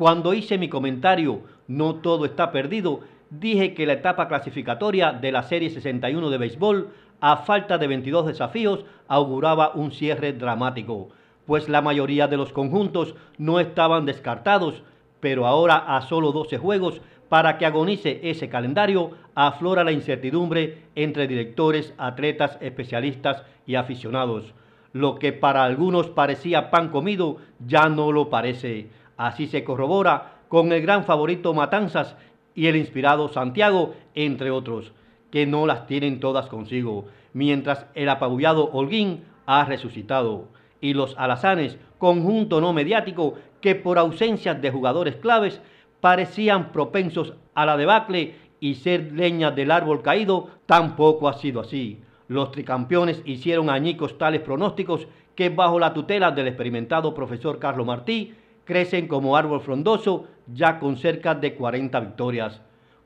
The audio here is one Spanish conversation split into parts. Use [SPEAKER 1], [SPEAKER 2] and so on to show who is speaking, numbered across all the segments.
[SPEAKER 1] Cuando hice mi comentario, no todo está perdido, dije que la etapa clasificatoria de la Serie 61 de béisbol, a falta de 22 desafíos, auguraba un cierre dramático, pues la mayoría de los conjuntos no estaban descartados, pero ahora a solo 12 juegos para que agonice ese calendario, aflora la incertidumbre entre directores, atletas, especialistas y aficionados. Lo que para algunos parecía pan comido ya no lo parece. Así se corrobora con el gran favorito Matanzas y el inspirado Santiago, entre otros, que no las tienen todas consigo, mientras el apabullado Holguín ha resucitado y los alazanes, conjunto no mediático que por ausencia de jugadores claves parecían propensos a la debacle y ser leña del árbol caído, tampoco ha sido así. Los tricampeones hicieron añicos tales pronósticos que bajo la tutela del experimentado profesor Carlos Martí crecen como árbol frondoso ya con cerca de 40 victorias,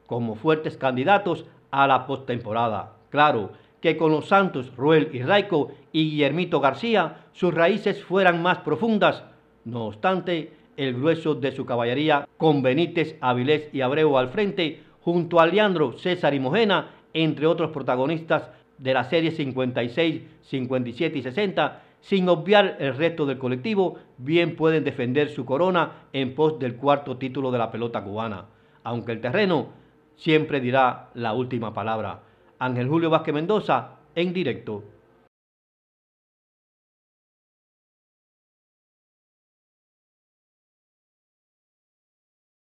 [SPEAKER 1] como fuertes candidatos a la postemporada. Claro que con los Santos, Ruel y Raico y Guillermito García sus raíces fueran más profundas. No obstante, el grueso de su caballería con Benítez, Avilés y Abreu al frente, junto a Leandro, César y Mojena, entre otros protagonistas de la serie 56, 57 y 60, sin obviar el resto del colectivo, bien pueden defender su corona en pos del cuarto título de la pelota cubana, aunque el terreno siempre dirá la última palabra. Ángel Julio Vázquez Mendoza, en directo.